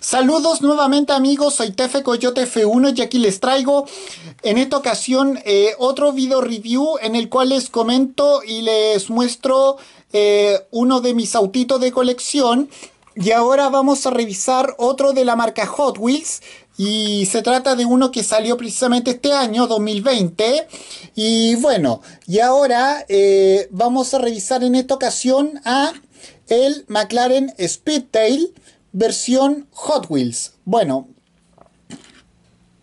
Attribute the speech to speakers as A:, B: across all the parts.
A: Saludos nuevamente amigos, soy Tefe Coyote F1 y aquí les traigo en esta ocasión eh, otro video review en el cual les comento y les muestro eh, uno de mis autitos de colección y ahora vamos a revisar otro de la marca Hot Wheels y se trata de uno que salió precisamente este año, 2020. Y bueno, y ahora eh, vamos a revisar en esta ocasión a el McLaren Speedtail versión Hot Wheels. Bueno,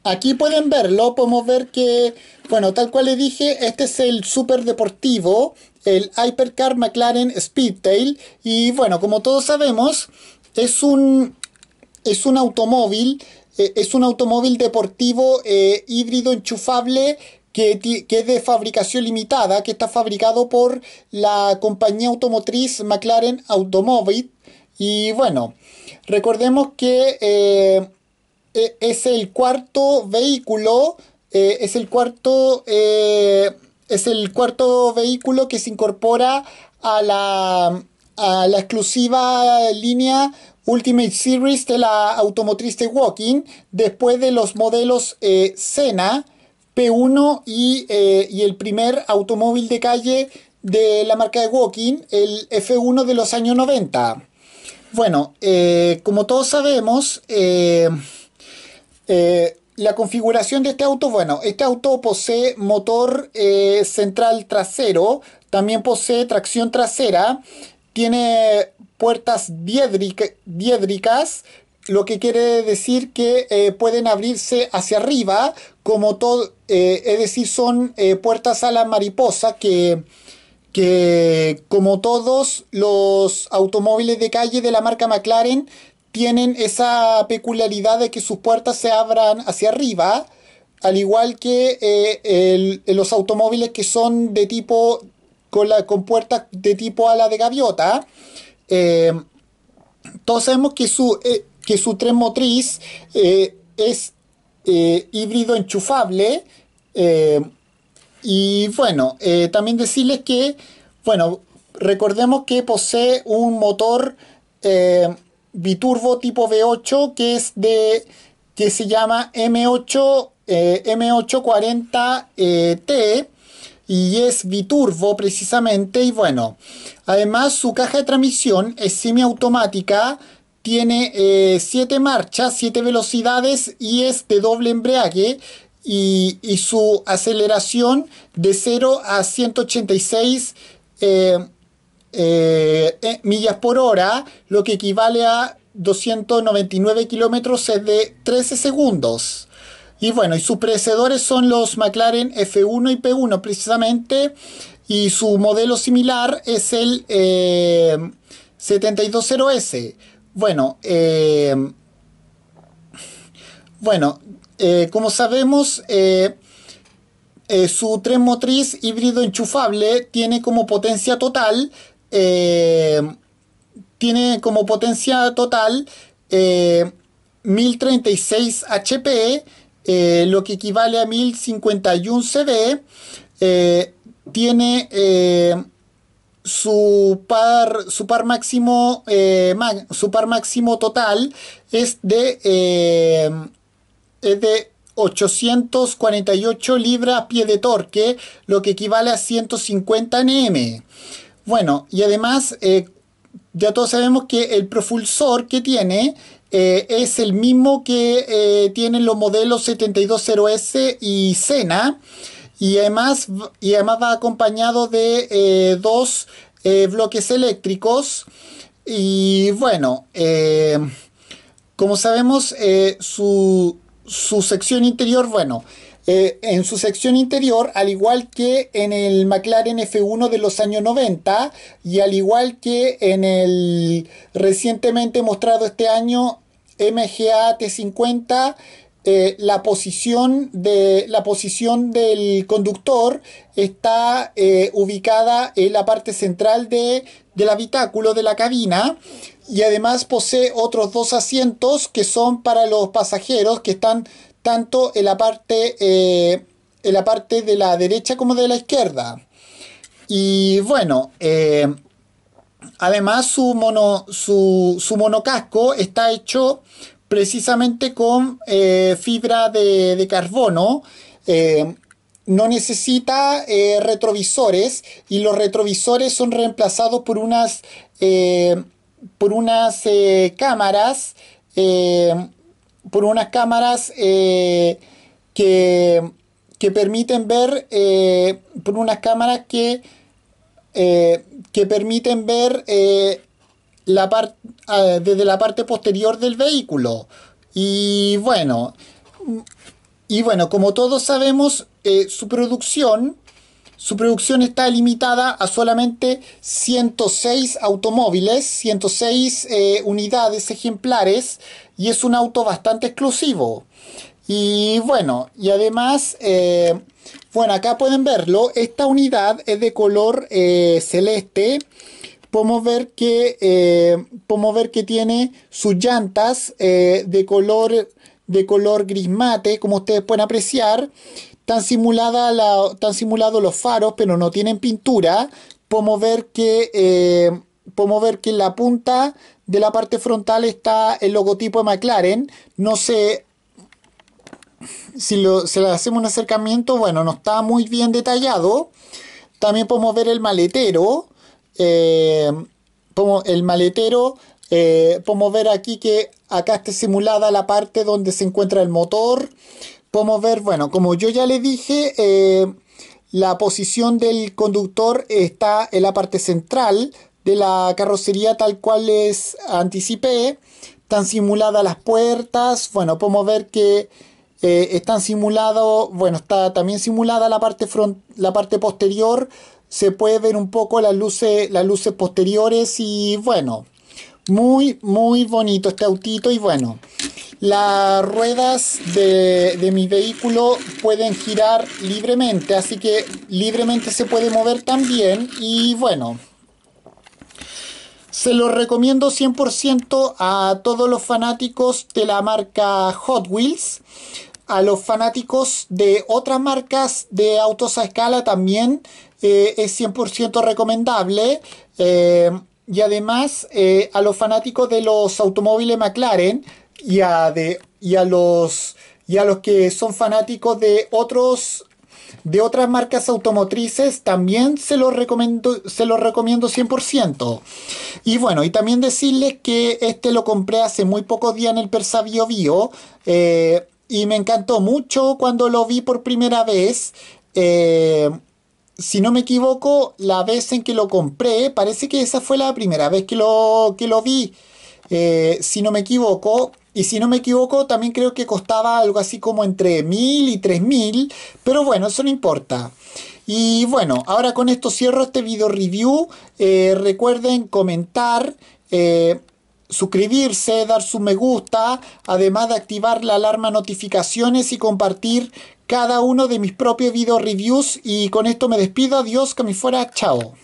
A: aquí pueden verlo, podemos ver que, bueno, tal cual le dije, este es el super deportivo, el Hypercar McLaren Speedtail, y bueno, como todos sabemos, es un, es un automóvil, e, es un automóvil deportivo e, híbrido enchufable que, es de fabricación limitada, que está fabricado por la compañía automotriz McLaren Automóvil. Y bueno, recordemos que eh, e, es el cuarto vehículo, eh, es el cuarto, eh, es el cuarto vehículo que se incorpora a la, a la exclusiva línea Ultimate Series de la automotriz de Walking, después de los modelos Sena, P1 y, y el primer automóvil de calle de la marca de Walking, el F1 de los años 90. Bueno, eh, como todos sabemos, eh, eh, la configuración de este auto, bueno, este auto posee motor central trasero, también posee tracción trasera, tiene puertas diédricas, lo que quiere decir que pueden abrirse hacia arriba, como todo, es decir, son puertas a la mariposa que que como todos los automóviles de calle de la marca McLaren tienen esa peculiaridad de que sus puertas se abran hacia arriba, al igual que eh, los automóviles que son de tipo con, la, con puertas de tipo ala de gaviota. Eh, todos sabemos que su, eh, que su tren motriz es híbrido enchufable y bueno, eh, también decirles que, bueno, recordemos que posee un motor eh, biturbo tipo V8 que es de que se llama M8 eh, M840T y es biturbo precisamente y bueno, además su caja de transmisión es semiautomática tiene 7 marchas, 7 velocidades y es de doble embrague y, su aceleración de 0 a 186 eh, eh, eh, millas por hora, lo que equivale a 299 kilómetros es de 13 segundos. Y bueno, y sus precedores son los McLaren F1 y P1 precisamente. Y su modelo similar es el 720S. Bueno, bueno, eh, como sabemos, eh, eh, su tren motriz híbrido enchufable tiene como potencia total, tiene como potencia total 1036 HP, lo que equivale a 1051 CV. tiene su par, su par máximo, su par máximo total es de es de 848 libras pie de torque, lo que equivale a 150 Nm. Bueno, y además eh, ya todos sabemos que el propulsor que tiene eh, es el mismo que eh, tienen los modelos 720S y Sena. Y además, y además va acompañado de dos bloques eléctricos. Y bueno, como sabemos, su, su sección interior, bueno, eh, en su sección interior, al igual que en el McLaren F1 de los años 90 y al igual que en el recientemente mostrado este año MGA T50, eh, la, posición de, la posición del conductor está eh, ubicada en la parte central de, del habitáculo de la cabina y además posee otros dos asientos que son para los pasajeros que están tanto en la parte, eh, en la parte de la derecha como de la izquierda. Y bueno, eh, además su, mono, su, su, monocasco está hecho precisamente con eh, fibra de, de carbono. no necesita retrovisores y los retrovisores son reemplazados por unas eh, eh, por unas cámaras, eh, por unas cámaras que, que, permiten ver, por unas cámaras que, que permiten ver la parte ah, desde la parte posterior del vehículo. Y bueno, y bueno, como todos sabemos, su producción su producción está limitada a solamente 106 automóviles, 106 eh, unidades ejemplares y es un auto bastante exclusivo. Y bueno, y además, eh, bueno, acá pueden verlo, esta unidad es de color eh, celeste. Podemos ver, que, podemos ver que tiene sus llantas de color de color gris mate, como ustedes pueden apreciar. Tan, simulada tan simulados los faros, pero no tienen pintura. Podemos ver que, eh, podemos ver que en la punta de la parte frontal está el logotipo de McLaren. No sé si, lo, le hacemos un acercamiento, bueno, no está muy bien detallado. También podemos ver el maletero. Eh, el maletero eh, podemos ver aquí que acá está simulada la parte donde se encuentra el motor. Podemos ver, bueno, como yo ya le dije, eh, la posición del conductor está en la parte central de la carrocería tal cual les anticipé. Están simuladas las puertas. Bueno, podemos ver que eh, están simulados, bueno, está también simulada la parte, front, la parte posterior. Se puede ver un poco las luces, las luces posteriores y bueno, muy, muy bonito este autito y bueno, las ruedas de, mi vehículo pueden girar libremente, así que libremente se puede mover también y bueno, se lo recomiendo 100% a todos los fanáticos de la marca Hot Wheels, a los fanáticos de otras marcas de autos a escala también eh, es 100% recomendable. Eh, y además eh, a los fanáticos de los automóviles McLaren y a, de, y los, y los que son fanáticos de otros de otras marcas automotrices también se los recomiendo, se recomiendo 100%. Y bueno, y también decirles que este lo compré hace muy pocos días en el Persa Bio eh, y me encantó mucho cuando lo vi por primera vez. Eh, si no me equivoco, la vez en que lo compré, parece que esa fue la primera vez que lo, que lo vi, eh, si no me equivoco. Y si no me equivoco, también creo que costaba algo así como entre mil y 3000, pero bueno, eso no importa. Y bueno, ahora con esto cierro este video review. Eh, recuerden comentar. Eh, suscribirse, dar su me gusta, además de activar la alarma notificaciones y compartir cada uno de mis propios video reviews y con esto me despido. Adiós, que me fuera. Chao.